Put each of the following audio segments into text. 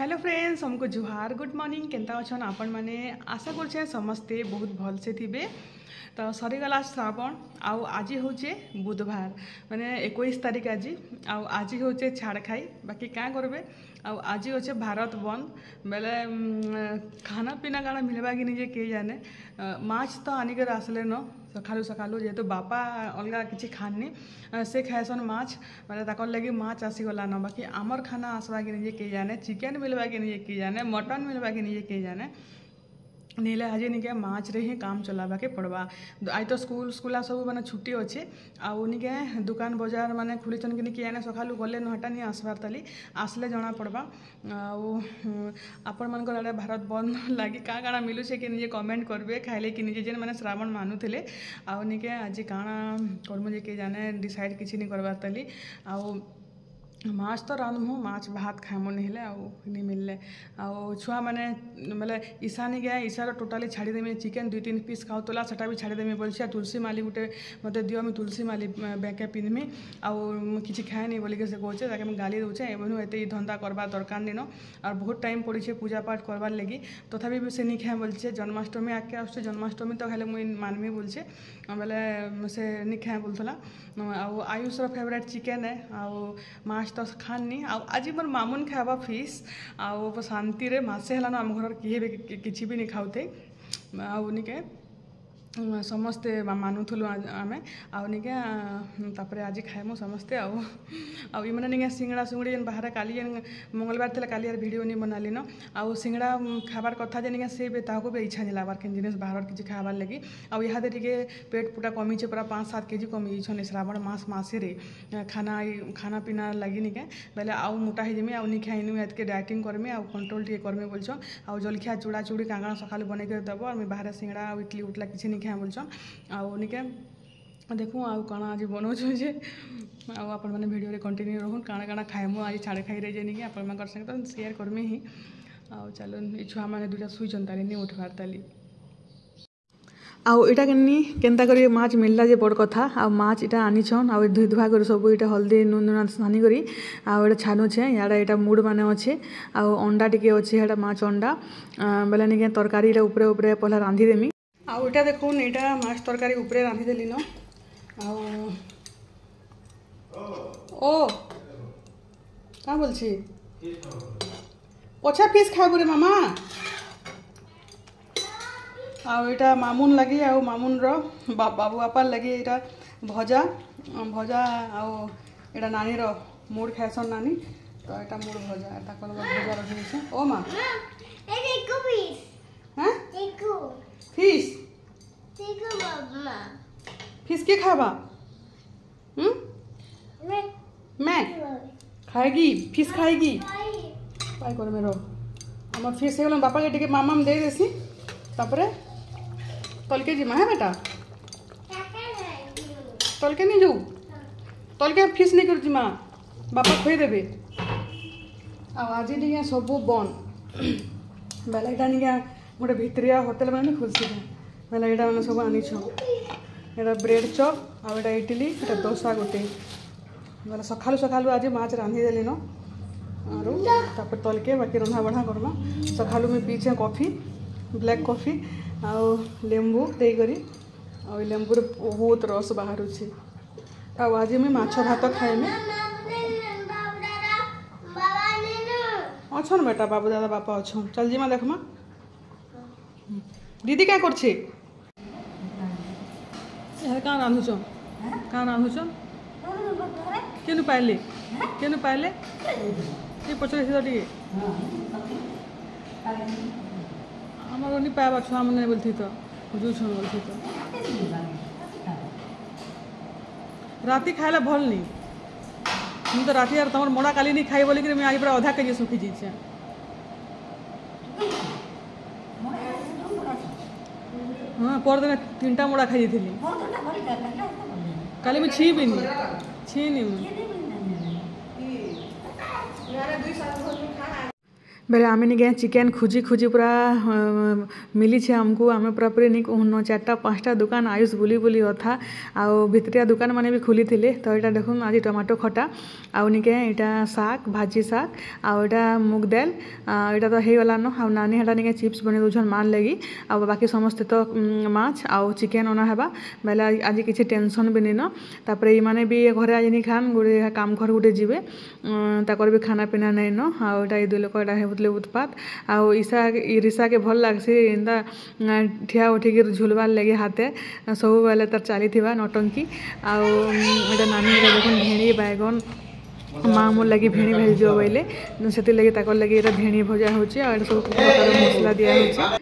hello friends অমুক জুহার good morning কেন্তা অছন আপনার মানে আশা করছে সমস্তে বহুত ভালসে থিবে ତ ସରିଗଲା ଶ୍ରାବଣ ଆଉ ଆଜି ହେଉଛେ ବୁଧବାର ମାନେ ଏକୋଇଶ ତାରିଖ ଆଜି ଆଉ ଆଜି ହେଉଛେ ଛାଡ଼ଖାଇ ବାକି କାଁ କରବେ ଆଉ ଆଜି ଅଛେ ଭାରତ ବନ୍ଦ ବେଲେ ଖାନା ପିନା କାଣା ମିଲ୍ବା କି ନିଜେ କେହି ଜାନେ ମାଛ ତ ଆନିକରି ଆସିଲେ ନ ସକାଳୁ ସକାଳୁ ଯେହେତୁ ବାପା ଅଲଗା କିଛି ଖାନ୍ନି ସେ ଖାଏସନ୍ ମାଛ ବୋଲେ ତାକର୍ ଲାଗି ମାଛ ଆସିଗଲାନ ବାକି ଆମର ଖାନା ଆସବା କି ନିଜେ କେହି ଜାନେ ଚିକେନ୍ ମିଲ୍ବା କି ନିଜେ କେହି ଜାନେ ମଟନ୍ ମିଲ୍ବା କି ନିଜେ କେହି ଜାନେ ନହେଲେ ଆଜି ନିକେ ମାର୍ଚ୍ଚରେ ହିଁ କାମ ଚଲାବାକେ ପଡ଼୍ବା ଆଜି ତ ସ୍କୁଲ ସ୍କୁଲା ସବୁ ମାନେ ଛୁଟି ଅଛେ ଆଉ ନିକେ ଦୁକାନ ବଜାର ମାନେ ଖୋଲିଛନ୍ କି ନିକେ ଏନେ ସକାଳୁ ଗଲେ ନହେଟା ନି ଆସବାର ତାଲି ଆସିଲେ ଜଣା ପଡ଼୍ବା ଆଉ ଆପଣମାନଙ୍କର ଆଡ଼େ ଭାରତ ବନ୍ଦ ଲାଗି କାଣା କାଣା ମିଲୁଛେ କି ନିଜେ କମେଣ୍ଟ କରିବେ ଖାଇଲେ କି ନିଜେ ଯେନ୍ ମାନେ ଶ୍ରାବଣ ମାନୁଥିଲେ ଆଉ ନିକେ ଆଜି କାଣା କର୍ମୁ ଯେ କେ ଜାନେ ଡିସାଇଡ଼ କିଛି ନି କରବାର ତାଲି ଆଉ ମାଛ୍ ତ ରାନ୍ଧ୍ମୁ ମାଛ୍ ଭାତ୍ ଖାଏମୁ ନି ହେଲେ ଆଉ ନି ମିଲ୍ଲେ ଆଉ ଛୁଆମାନେ ବେଲେ ଇଶାନିକେ ଇଶାର ଟୋଟାଲି ଛାଡ଼ିଦେମି ଚିକେନ୍ ଦୁଇ ତିନି ପିସ୍ ଖାଉଥିଲା ସେଟା ବି ଛାଡ଼ିଦେମି ବୋଲଛି ଆଉ ତୁଳସୀ ମାଲି ଗୋଟେ ମୋତେ ଦିଅ ମୁଇଁ ତୁଳସୀ ମାଲି ବ୍ୟାଗ୍କେ ପିନ୍ଧ୍ମି ଆଉ କିଛି ଖାଏନି ବୋଲିକି ସେ କହୁଛେ ତାକେ ମୁଁ ଗାଲି ଦେଉଛେ ଏବେନୁ ଏତେ ଇ ଧନ୍ଦା କରବା ଦରକାର ନିନ ଆର୍ ବହୁତ ଟାଇମ୍ ପଡ଼ିଛେ ପୂଜାପାଠ କରବାର୍ ଲାଗି ତଥାପି ବି ସେ ନି ଖାଏ ବୋଲିଛେ ଜନ୍ମାଷ୍ଟମୀ ଆଗ୍କେ ଆସୁଛେ ଜନ୍ମାଷ୍ଟମୀ ତ ହେଲେ ମୁଇଁ ମାନ୍ମି ବୋଲଛେ ବେଲେ ସେ ନି ଖାଏ ବୋଲୁଥିଲା ଆଉ ଆୟୁଷର ଫେଭରେଟ୍ ଚିକେନ୍ ଏ ଆଉ ମାଛ ମାଛଟା ଖାଆନି ଆଉ ଆଜି ମୋର ମାମୁନ ଖାଇବା ଫିସ୍ ଆଉ ଶାନ୍ତିରେ ମାସେ ହେଲାନ ଆମ ଘରର କିଏ ବି କିଛି ବି ନି ଖାଉଥାଏ ଆଉ ନିକେ समस्ते मानुलु आम आउनिकापर आज खाएमु समस्ते आने सिंगड़ा सुंगड़ी जेन बाहर का मंगलवार थी का भिड नहीं बनालीन आउ सिंगड़ा खाबार कथा जेनिका से भी इच्छा नहीं लगभग किन बाहर किसी खावार लगी आउ यहाँ टे पेट पुटा कमीचे पूरा पाँच सात के जी कमी जाइए श्रावण मस मसे खाना खाना पीना लगे बोले आउ मोटा हो जामी आउनी खाई नुए के डाएटिंग करमी आउ कंट्रोल टे करमी बोलो आउ जलखिया चूड़ा चुड़ी कांगा सका बनकर देव आम बाहर सिंगड़ा इटली उटला किसी ସମିକ୍ଷା ବୋଲୁଛନ୍ ଆଉ ନିକେ ଦେଖୁଁ ଆଉ କାଣା ଆଜି ବନଉଛୁ ଯେ ଆଉ ଆପଣମାନେ ଭିଡ଼ିଓରେ କଣ୍ଟିନ୍ୟୁ ରହୁନ୍ କାଣା କାଣା ଖାଇମୁ ଆଜି ଛାଡ଼େ ଖାଇରେ ଯେନିକି ଆପଣମାନଙ୍କର ସାଙ୍ଗେ ତ ସେୟାର କର୍ମି ହିଁ ଆଉ ଚାଲୁନ୍ ଏ ଛୁଆମାନେ ଦୁଇଟା ଶୁଇଛନ୍ ତାଲି ନି ଉଠବାର୍ ତାଲି ଆଉ ଏଇଟା କେନି କେନ୍ତା କରି ମାଛ୍ ମିଳିଲା ଯେ ବଡ଼ କଥା ଆଉ ମାଛ୍ ଇଟା ଆନିଛନ୍ ଆଉ ଧୁଇ ଧୁଆ କରି ସବୁ ଇଟା ହଳଦୀ ନୁନ ନୁନା ସାନି କରି ଆଉ ଏଇଟା ଛାନୁଛେ ଇଆଡ଼େ ଏଇଟା ମୁଡ଼ ମାନେ ଅଛେ ଆଉ ଅଣ୍ଡା ଟିକେ ଅଛେ ହେଟା ମାଛ୍ ଅଣ୍ଡା ବେଲେ ନିକେ ତରକାରୀ ଏଇଟା ଉପରେ ଉପରେ ପହଲା ରାନ୍ଧିଦେମି ଆଉ ଏଇଟା ଦେଖୁନ୍ ଏଇଟା ମାଛ ତରକାରୀ ଉପରେ ରାନ୍ଧିଦେଲି ନ ଆଉ ଓ କାଁ ବୋଲଛି ପଛା ପିସ୍ ଖାଇବରେ ମାମା ଆଉ ଏଇଟା ମାମୁନ୍ ଲାଗି ଆଉ ମାମୁନ୍ର ବାବୁ ବାପାର ଲାଗି ଏଇଟା ଭଜା ଭଜା ଆଉ ଏଇଟା ନାନୀର ମୁଡ଼ ଖାଇସନ୍ ନାନୀ ତ ଏଇଟା ମୁଡ଼ ଭଜା ଏଇଟା କଲବା ଭଜା ରଖିଦେଇଛେ ଓ ମା ହଁ फिश फिश के खाबा मैं मैं খায়গি ফিস খায়গি পাই করে মেরো আমার ফিস হয়ে গেল বাপাকে টিকে মামাম দিয়ে দেছি তারপরে তলকে যা হ্যাঁ বেটা তলকে নিয়ে যাও তলকে ফিস নেই করে যা বাপা খুঁয়ে দেবে আজ টিকা সবু বন বেলাটা নিকা ଗୋଟେ ଭିତରିଆ ହୋଟେଲ ମାନେ ଖୋଲିଥିଲେ ବୋଲେ ଏଇଟା ମାନେ ସବୁ ଆଣିଛ ଏଇଟା ବ୍ରେଡ଼ ଚପ୍ ଆଉ ଏଇଟା ଇଟିଲି ଏଇଟା ଦୋସା ଗୋଟେ ବୋଲେ ସକାଳୁ ସକାଳୁ ଆଜି ମାଛ ରାନ୍ଧିଦେଲିନ ଆରୁ ତାପରେ ତଲକେ ବାକି ରନ୍ଧା ବଢ଼ା କରମା ସକାଳୁ ମୁଇଁ ପିଇଛେ କଫି ବ୍ଲାକ୍ କଫି ଆଉ ଲେମ୍ବୁ ଦେଇକରି ଆଉ ଲେମ୍ବୁରେ ବହୁତ ରସ୍ ବାହାରୁଛି ଆଉ ଆଜି ମୁଇଁ ମାଛ ଭାତ ଖାଇମି ଅଛନ୍ ବେଟା ବାବୁ ଦାଦା ବାପା ଅଛନ୍ ଚାଲ ଯିମା ଦେଖ୍ମା দিদি কে করছে কান রাঁধুছ কান রাঁধুছ কেনু পাইলে কেনু পাইলে ଟିକେ ପଚାରି ଆସିଲ ଟିକେ ଆମର ନି ପାଇବା ଛୁଆମାନେ ବୋଲିଥି ତ ବୁଝୁଛନ୍ ବୋଲିଥି ତ ରାତି ଖାଇଲେ ଭଲ୍ ନି ମୁଁ ତ ରାତି ଆର୍ ତମର ମଡ଼ା କାଲି ନି ଖାଇ ବୋଲିକିରି ମୁଇଁ ଆଜି ପୁରା ଅଧା କେଜି ଶୁଖି ଯାଇଛେଁ ହଁ ପରଦିନ ତିନିଟା ମୁଡ଼ା ଖାଇଯାଇଥିଲି କାଲି ମୁଁ ଛିବିନି ଛିନି ମୁଁ ବେଲେ ଆମେ ନିକେ ଚିକେନ୍ ଖୁଜି ଖୁଜି ପୁରା ମିଲିଛେ ଆମକୁ ଆମେ ପୁରାପୁରି ନିକେ ଉନ ଚାରିଟା ପାଞ୍ଚଟା ଦୋକାନ ଆୟୁଷ ବୁଲି ବୁଲି ଅଥା ଆଉ ଭିତରିଆ ଦୋକାନମାନେ ବି ଖୋଲିଥିଲେ ତ ଏଇଟା ଦେଖୁନ୍ ଆଜି ଟମାଟୋ ଖଟା ଆଉ ନିକେ ଏଇଟା ଶାଗ୍ ଭାଜି ଶାଗ୍ ଆଉ ଏଇଟା ମୁଗ୍ ଦେଲ୍ ଏଇଟା ତ ହେଇଗଲାନ ଆଉ ନାନି ହେଟା ନିକେ ଚିପ୍ସ ବନେଇ ଦଉଛନ୍ ମାନ୍ ଲାଗି ଆଉ ବାକି ସମସ୍ତେ ତ ମାଛ୍ ଆଉ ଚିକେନ୍ ଅନା ହେବା ବେଲେ ଆଜି କିଛି ଟେନସନ୍ ବି ନେଇନ ତାପରେ ଇମାନେ ବି ଘରେ ଆଜି ନି ଖାନ୍ ଗୋଟେ କାମ ଘର ଗୋଟେ ଯିବେ ତାଙ୍କର ବି ଖାନା ପିନା ନେଇନ ଆଉ ଏଇଟା ଏଇ ଦୁଇ ଲୋକ ଏଇଟା ହେଉଥିଲା करते उत्पात आशा ईर्षा के भल लगसी ठिया उठिक झुलवार लगे हाथे सब वाले तर चली नटंकी आटे नानी देखें भेणी बैगन माँ मोर लगे भेणी भेज बोले से लगे ये भेणी भजा हो सब प्रकार मसला दिखे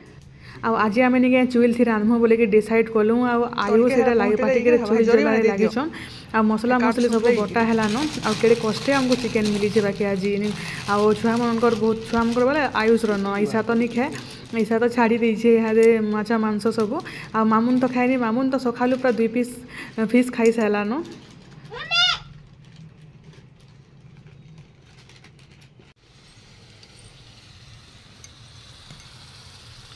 आउ आज आम चुईल थी रांधम बोल कि डिसाइड कलु आयु लगे पाटिक चुईल लगे ଆଉ ମସଲା ମସଲି ସବୁ ବଟା ହେଲାନ ଆଉ କେଡ଼େ କଷ୍ଟେ ଆମକୁ ଚିକେନ୍ ମିଲିଛେ ବାକି ଆଜି ଆଉ ଛୁଆମାନଙ୍କର ବହୁତ ଛୁଆମାନଙ୍କର ବେଲେ ଆୟୁଷର ନ ଇସା ତ ନି ଖାଏ ଇସା ତ ଛାଡ଼ି ଦେଇଛେ ଇହାଦେ ମାଛ ମାଂସ ସବୁ ଆଉ ମାମୁନ୍ ତ ଖାଏନି ମାମୁନ୍ ତ ସକାଳୁ ପୁରା ଦୁଇ ପିସ୍ ଫିସ୍ ଖାଇସାରିଲାନ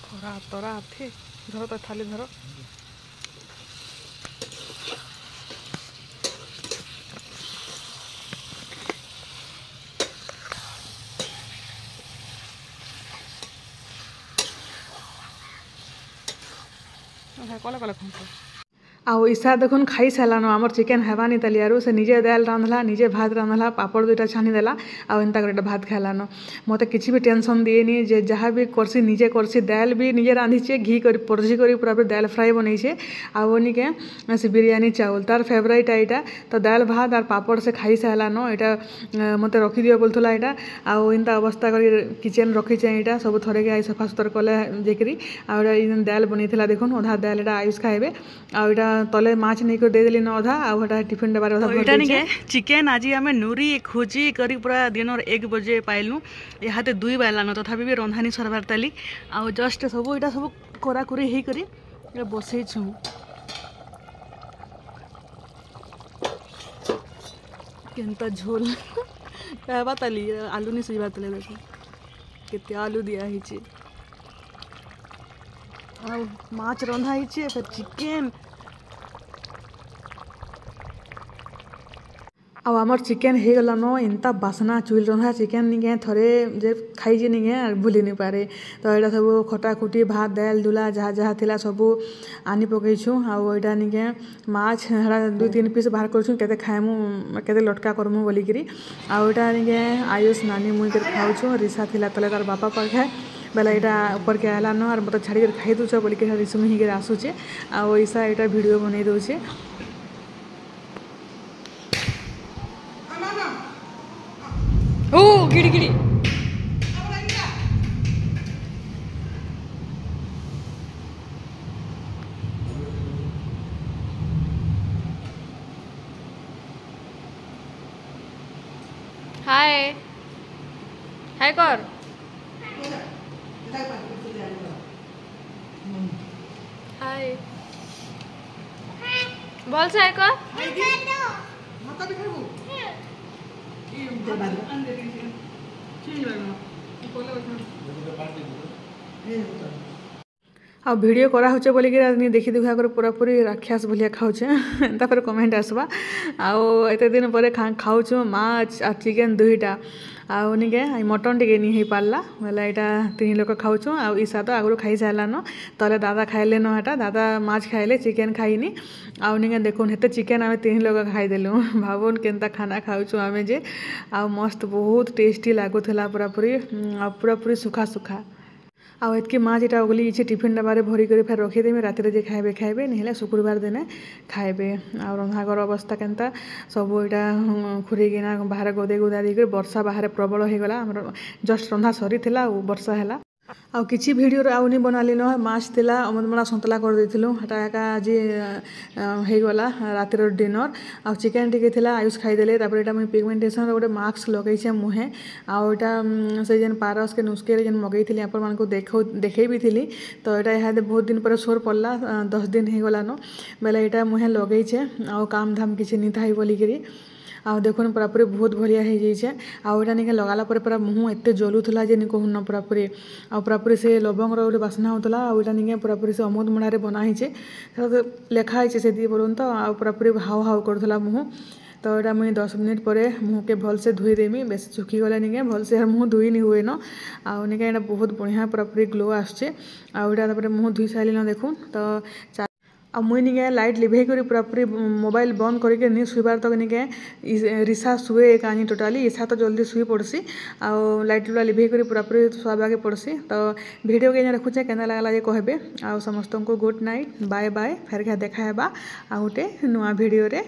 ଖରା ତରା ଆଥେ ଧର ତ ଥାଲି ଧର কথা কলে কলে খুঁজতো ଆଉ ଇଶା ଦେଖୁନ୍ ଖାଇସାରିଲାନ ଆମର ଚିକେନ୍ ହେବାନି ତାଲି ଆରୁ ସେ ନିଜେ ଦାଲ ରାନ୍ଧଲା ନିଜେ ଭାତ ରାନ୍ଧଲା ପାପଡ଼ ଦୁଇଟା ଛାଣିଦେଲା ଆଉ ଏନ୍ତା ଗୋଟେ ଭାତ ଖାଇଲାନ ମୋତେ କିଛି ବି ଟେନସନ୍ ଦିଏନି ଯେ ଯାହା ବି କର୍ସି ନିଜେ କର୍ସି ଦାଲ ବି ନିଜେ ରାନ୍ଧିଛେ ଘି କରି ପର୍ଜି କରି ପୁରା ପୁରି ଦାଲ ଫ୍ରାଏ ବନେଇଛେ ଆଉ ଅନିକେ ସେ ବିରିୟାନୀ ଚାଉଳ ତାର ଫେଭରାଇଟ୍ ଏଇଟା ତ ଦାଲ ଭାତ ଆର୍ ପାପଡ଼ ସେ ଖାଇସାରିଲାନ ଏଇଟା ମୋତେ ରଖିଦିଅ ବୋଲୁଥିଲା ଏଇଟା ଆଉ ଏନ୍ତା ଅବସ୍ଥା କରି କିଚେନ୍ ରଖିଛେ ଏଇଟା ସବୁ ଥରେକି ଆଇ ସଫାସୁତର କଲେ ଯାଇକିରି ଆଉ ଏଇଟା ଦାଲ ବନେଇଥିଲା ଦେଖୁନ୍ ଅଧା ଦାଲ ଏଇଟା ଆୟୁଷ ଖାଇବେ ଆଉ ଏଇଟା तले माच नहीं कर दे देली ना अधा आ हटा टिफिन डबारे अधा एटा तो नहीं के चिकन आज ही हमें नूरी खोजी करी पूरा दिन और 1 बजे पाइलु यहां ते 2 बजे लानो तथापि भी रंधानी सरवार ताली आ जस्ट सब एटा सब कोरा कुरी हे करी बसे छु केनता झोल कहवा ताली आ माछ रंधा ही छी फिर चिकन आमर चिकेन हो गलान एंता बासना चुईल रंधा चिकेन निके थे खाई निगे भूली नहीं पारे तो ये सब खटाखुटी भात डाल दुला जहा जहाँ थी सब आनी पक आईटा निगे माँ हेटा दु तीन पीस बाहर करते खाएमु के लटका करमु बोलिकी आईटा निगे आयुष नानी मुझे खाऊ रिसा थी तले तार बापा पर खाए बेले यहाँ ऊपर के आलान और मतलब छाड़ खाई दूस बोलिक रिसुमी आसूचे आईसा यहाँ भिड बनई दूचे গিড়ি গিড়ি হাই হাই কর হাই বলছে হাই কর ଆଉ ଭିଡ଼ିଓ କରାହଉଛେ ବୋଲିକିରି ଆଜି ଦେଖି ଦେଖା କରି ପୁରାପୁରି ରାକ୍ଷାସ ଭଳିଆ ଖାଉଛେ ତାପରେ କମେଣ୍ଟ ଆସବା ଆଉ ଏତେ ଦିନ ପରେ ଖାଉଛୁ ମାଛ ଆଉ ଚିକେନ୍ ଦୁଇଟା আগে মটন টিকি নি হয়ে পারলা বলে এটা তিন লোক খাওছ আশা তো আগর খাই সারান তাহলে দাদা খাইলে ন এটা দাদা মাছ খাইলে চিকেন খাইনি আগে দেখুন এত চিকেন আমি তিন লোক খাইদেলু ভাবুন কেনা খানা খাওছ আমি যে আস্ত বহুত টেস্টি লাগুলা পুরাপুরি পুরাপুরি সুখা সুখা ଆଉ ଏତ୍କି ମା' ଯେଟା ଓଗଲି ଇଛେ ଟିଫିନ୍ ଡବାରେ ଭରିକରି ଫେର୍ ରଖିଦେମି ରାତିରେ ଯେ ଖାଇବେ ଖାଇବେ ନିହେଲେ ଶୁକ୍ରବାର ଦିନେ ଖାଇବେ ଆଉ ରନ୍ଧାଘର ଅବସ୍ଥା କେନ୍ତା ସବୁ ଇଟା ଖୁରିଗିନା ବାହାରେ ଗଦେଇ ଗୁଦା ଦେଇକରି ବର୍ଷା ବାହାରେ ପ୍ରବଳ ହେଇଗଲା ଆମର ଜଷ୍ଟ ରନ୍ଧା ସରିଥିଲା ଆଉ ବର୍ଷା ହେଲା ଆଉ କିଛି ଭିଡ଼ିଓରେ ଆଉ ନି ବନାଲିନ ମାଛ୍ ଥିଲା ଅମନ୍ଦମଡ଼ା ସନ୍ତଲା କରିଦେଇଥିଲୁ ହେଟା ଏକା ଆଜି ହେଇଗଲା ରାତିର ଡିନର୍ ଆଉ ଚିକେନ୍ ଟିକେ ଥିଲା ଆୟୁଷ ଖାଇଦେଲେ ତାପରେ ଏଇଟା ମୁଇଁ ପିଗମେଣ୍ଟେସନ୍ର ଗୋଟେ ମାସ୍କ ଲଗେଇଛେ ମୁହେଁ ଆଉ ଏଇଟା ସେ ଯେନ୍ ପାରସ୍କେ ନୁସ୍କେରେ ଯେନ୍ ମଗେଇଥିଲି ଆପଣମାନଙ୍କୁ ଦେଖଉ ଦେଖେଇ ବି ଥିଲି ତ ଏଇଟା ଇହାଦେ ବହୁତ ଦିନ ପରେ ସୋର୍ ପଡ଼ଲା ଦଶ ଦିନ ହେଇଗଲାନ ବେଲେ ଏଇଟା ମୁହେଁ ଲଗେଇଛେ ଆଉ କାମ୍ ଧାମ୍ କିଛି ନି ଥାଇ ବୋଲିକିରି ଆଉ ଦେଖୁନ୍ ପୁରାପୁରି ବହୁତ ବଢ଼ିଆ ହେଇଯାଇଛେ ଆଉ ଇଟା ନିକେ ଲଗାଲା ପରେ ପୁରା ମୁହଁ ଏତେ ଜଲୁଥିଲା ଯେ ନି କହୁନ ପୁରାପୁରି ଆଉ ପୁରାପୁରି ସେ ଲବଙ୍ଗର ଗୋଟେ ବାସ୍ନା ହେଉଥିଲା ଆଉ ଇଟା ନିକେ ପୁରାପୁରି ସେ ଅମୁଦ ମଣାରେ ବନା ହେଇଛେ ସେଟା ଲେଖା ହେଇଛେ ସେତିକି ପର୍ଯ୍ୟନ୍ତ ଆଉ ପୁରାପୁରି ହାଉ ହାଉ କରୁଥିଲା ମୁହଁ ତ ଏଇଟା ମୁଇଁ ଦଶ ମିନିଟ୍ ପରେ ମୁହଁକେ ଭଲସେ ଧୋଇ ଦେମି ବେଶୀ ଶୁଖିଗଲେ ନିକେ ଭଲସେ ମୁହଁ ଧୋଇନି ହୁଏନ ଆଉ ନିକେ ଏଇଟା ବହୁତ ବଢ଼ିଆ ପୁରାପୁରି ଗ୍ଲୋ ଆସୁଛେ ଆଉ ଏଇଟା ତାପରେ ମୁହଁ ଧୋଇ ସାରିଲେନ ଦେଖୁନ୍ ତ ଆଉ ମୁଇଁ ନିକେ ଲାଇଟ୍ ଲିଭେଇ କରି ପୁରାପୁରି ମୋବାଇଲ୍ ବନ୍ଦ କରିକି ନି ଶୁଇବାର ତକ ନିକେ ରିସା ଶୁଏ କାହିଁ ଟୋଟାଲି ଇସା ତ ଜଲ୍ଦି ଶୁଇ ପଡ଼୍ସି ଆଉ ଲାଇଟ୍ ଲୁଟା ଲିଭେଇ କରି ପୁରାପୁରି ଶୁଆବାକେ ପଡ଼୍ସି ତ ଭିଡ଼ିଓ କେନ୍ ରଖୁଛେ କେନ୍ତା ଲାଗ୍ଲା ଯେ କହିବେ ଆଉ ସମସ୍ତଙ୍କୁ ଗୁଡ଼୍ ନାଇଟ୍ ବାଏ ବାଏ ଫେର୍ ଦେଖା ହେବା ଆଉ ଗୋଟେ ନୂଆ ଭିଡ଼ିଓରେ